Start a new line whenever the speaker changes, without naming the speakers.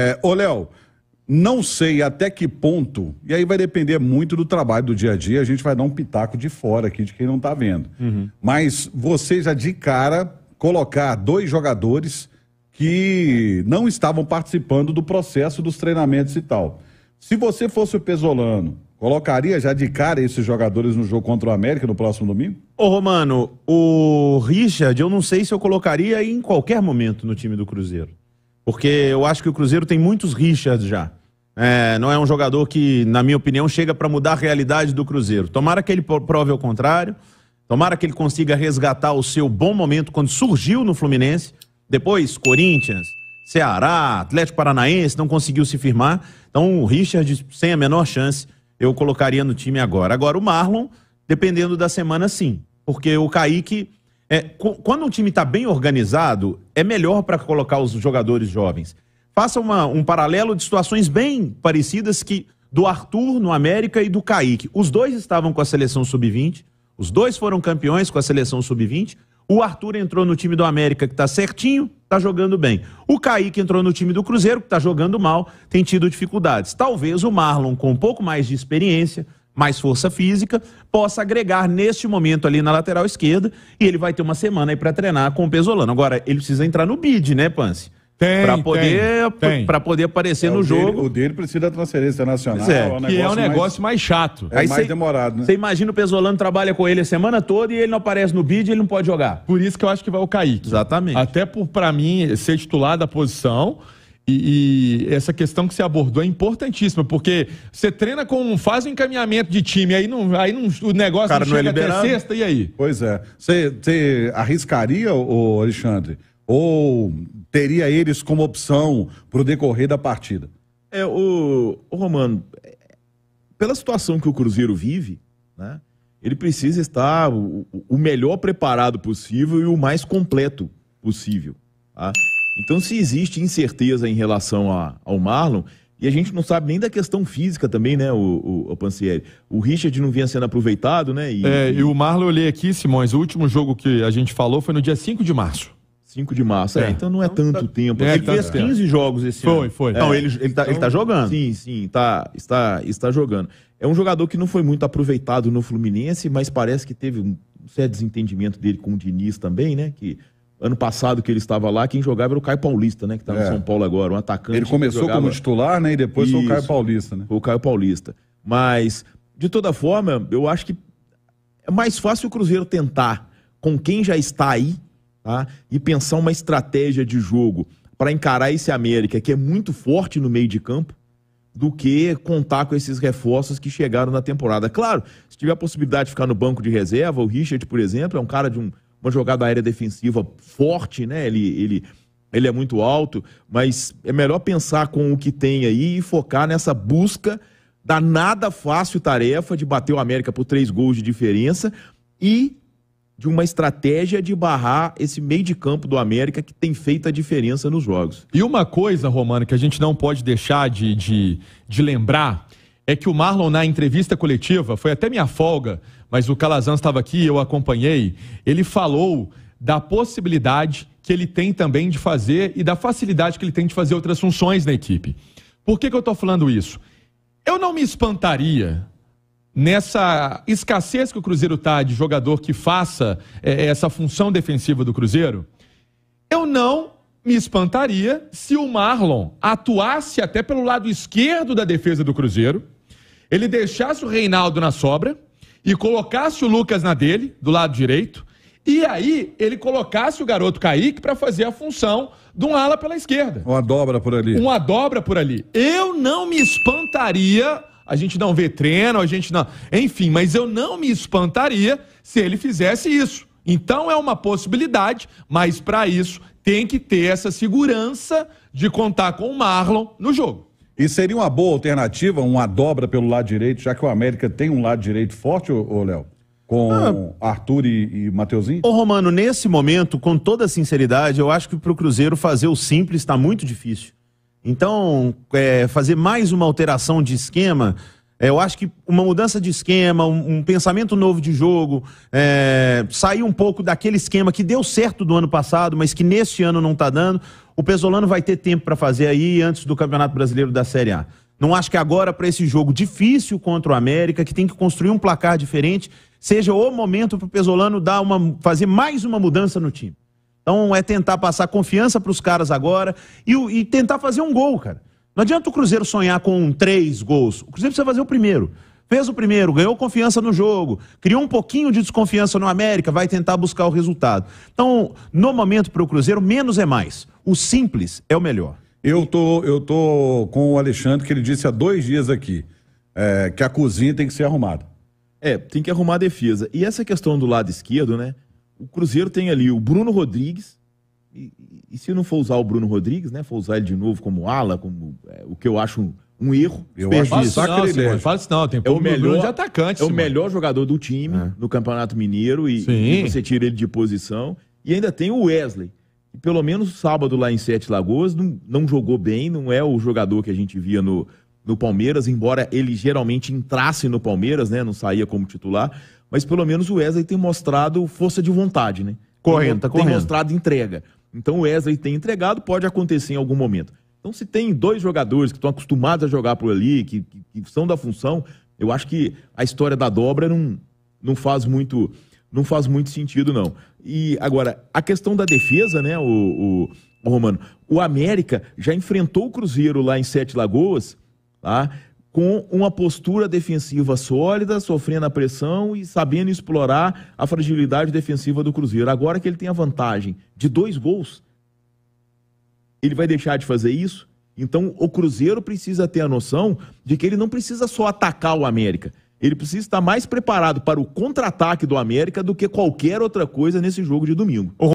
É, ô, Léo, não sei até que ponto, e aí vai depender muito do trabalho do dia a dia, a gente vai dar um pitaco de fora aqui de quem não está vendo. Uhum. Mas você já de cara colocar dois jogadores que não estavam participando do processo dos treinamentos e tal. Se você fosse o Pesolano, colocaria já de cara esses jogadores no jogo contra o América no próximo domingo?
Ô Romano, o Richard, eu não sei se eu colocaria em qualquer momento no time do Cruzeiro porque eu acho que o Cruzeiro tem muitos Richards já. É, não é um jogador que, na minha opinião, chega para mudar a realidade do Cruzeiro. Tomara que ele prove ao contrário, tomara que ele consiga resgatar o seu bom momento quando surgiu no Fluminense, depois Corinthians, Ceará, Atlético Paranaense, não conseguiu se firmar. Então o Richard, sem a menor chance, eu colocaria no time agora. Agora o Marlon, dependendo da semana, sim, porque o Kaique é, quando um time está bem organizado, é melhor para colocar os jogadores jovens. Faça uma, um paralelo de situações bem parecidas que do Arthur no América e do Kaique. Os dois estavam com a seleção sub-20, os dois foram campeões com a seleção sub-20. O Arthur entrou no time do América, que está certinho, está jogando bem. O Kaique entrou no time do Cruzeiro, que está jogando mal, tem tido dificuldades. Talvez o Marlon, com um pouco mais de experiência, mais força física, possa agregar neste momento ali na lateral esquerda e ele vai ter uma semana aí para treinar com o Pesolano. Agora, ele precisa entrar no bid, né, Pance? Tem, pra poder, para poder
aparecer é, no o jogo. Dele, o dele precisa da transferência nacional. é, é um que é um negócio
mais, mais chato. É aí mais cê, demorado, né? Você imagina o Pesolano trabalha com ele a semana toda e ele não aparece no bid, ele não pode jogar. Por isso que eu
acho que vai o Kaique. Exatamente. Até por para mim ser titular da posição, e, e, essa questão que você abordou é importantíssima, porque você treina com. faz um encaminhamento de time, aí, não, aí não, o negócio Cara, não, não é até sexta,
e aí? Pois é. Você, arriscaria, Alexandre? Ou teria eles como opção para o decorrer da partida? É, o, o Romano, é, pela situação que o Cruzeiro
vive, né? Ele precisa estar o, o melhor preparado possível e o mais completo possível. Tá? Então, se existe incerteza em relação a, ao Marlon, e a gente não sabe nem da questão física também, né, o, o, o Pancieri? O Richard não vinha sendo aproveitado, né? E, é, e o
Marlon, eu olhei aqui, Simões, o último jogo que a gente falou foi no dia 5 de março. 5 de março, é. é.
então não é então tá- tanto tá, tempo. É, ele tá, fez 15 jogos esse foi, ano. Foi, foi. É, não, ele, ele, então, tá, ele tá então, jogando. Sim, sim, tá, está, está jogando. É um jogador que não foi muito aproveitado no Fluminense, mas parece que teve um certo desentendimento dele com o Diniz também, né? Que Ano passado que ele estava lá, quem jogava era o Caio Paulista, né? Que está é. no São Paulo agora, um atacante. Ele começou jogava... como titular, né? E depois Isso, foi o Caio Paulista, né? Foi o Caio Paulista. Mas, de toda forma, eu acho que é mais fácil o Cruzeiro tentar com quem já está aí, tá? E pensar uma estratégia de jogo para encarar esse América, que é muito forte no meio de campo, do que contar com esses reforços que chegaram na temporada. Claro, se tiver a possibilidade de ficar no banco de reserva, o Richard, por exemplo, é um cara de um uma jogada aérea defensiva forte, né? Ele, ele, ele é muito alto, mas é melhor pensar com o que tem aí e focar nessa busca da nada fácil tarefa de bater o América por três gols de diferença e de uma estratégia de barrar
esse meio de campo do América que tem feito a diferença nos jogos. E uma coisa, Romano, que a gente não pode deixar de, de, de lembrar é que o Marlon, na entrevista coletiva, foi até minha folga, mas o Calazan estava aqui, eu acompanhei, ele falou da possibilidade que ele tem também de fazer e da facilidade que ele tem de fazer outras funções na equipe. Por que, que eu estou falando isso? Eu não me espantaria nessa escassez que o Cruzeiro está de jogador que faça é, é, essa função defensiva do Cruzeiro. Eu não me espantaria se o Marlon atuasse até pelo lado esquerdo da defesa do Cruzeiro, ele deixasse o Reinaldo na sobra e colocasse o Lucas na dele, do lado direito, e aí ele colocasse o garoto Kaique para fazer a função de um ala pela esquerda. Uma dobra por ali. Uma dobra por ali. Eu não me espantaria, a gente não vê treino, a gente não. Enfim, mas eu não me espantaria se ele fizesse isso. Então é uma possibilidade, mas para isso tem que ter essa segurança de contar com o Marlon
no jogo. E seria uma boa alternativa, uma dobra pelo lado direito, já que o América tem um lado direito forte, ô Léo? com ah, Arthur e, e Mateuzinho? Ô Romano, nesse momento,
com toda sinceridade, eu acho que para o Cruzeiro fazer o simples está muito difícil. Então, é, fazer mais uma alteração de esquema é, eu acho que uma mudança de esquema, um, um pensamento novo de jogo, é, sair um pouco daquele esquema que deu certo do ano passado, mas que neste ano não está dando, o Pesolano vai ter tempo para fazer aí antes do Campeonato Brasileiro da Série A. Não acho que agora, para esse jogo difícil contra o América, que tem que construir um placar diferente, seja o momento para o Pesolano dar uma, fazer mais uma mudança no time. Então é tentar passar confiança para os caras agora e, e tentar fazer um gol, cara. Não adianta o Cruzeiro sonhar com três gols. O Cruzeiro precisa fazer o primeiro. Fez o primeiro, ganhou confiança no jogo, criou um pouquinho de desconfiança no América, vai tentar buscar o resultado. Então,
no momento para o Cruzeiro, menos é mais. O simples é o melhor. Eu tô, eu tô com o Alexandre, que ele disse há dois dias aqui, é, que a cozinha tem que ser arrumada. É, tem que arrumar a defesa. E essa questão do lado esquerdo, né? O Cruzeiro tem ali o Bruno
Rodrigues, e, e, se não for usar o Bruno Rodrigues, né? For usar ele de novo como ala, como é, o que eu acho um erro. Eu acho não, fala
isso não, tem é o melhor de atacante. É o melhor
jogador do time é. no Campeonato Mineiro e, e, você tira ele de posição. E ainda tem o Wesley, que pelo menos sábado lá em Sete Lagoas não, não jogou bem, não é o jogador que a gente via no, no Palmeiras, embora ele geralmente entrasse no Palmeiras, né? Não saía como titular. Mas pelo menos o Wesley tem mostrado força de vontade, né? Correndo, tá tem, tá correndo. Tem mostrado entrega. Então o Wesley tem entregado, pode acontecer em algum momento. Então, se tem dois jogadores que estão acostumados a jogar por ali, que, que, que, são da função, eu acho que a história da dobra não, não faz muito não faz muito sentido, não. E agora, a questão da defesa, né, o, o, o Romano? O América já enfrentou o Cruzeiro lá em Sete Lagoas, tá? com uma postura defensiva sólida, sofrendo a pressão e sabendo explorar a fragilidade defensiva do Cruzeiro. Agora que ele tem a vantagem de dois gols, ele vai deixar de fazer isso? Então o Cruzeiro precisa ter a noção de que ele não precisa só atacar o América. Ele precisa estar mais preparado para o contra-ataque do América do que qualquer outra coisa nesse jogo de domingo.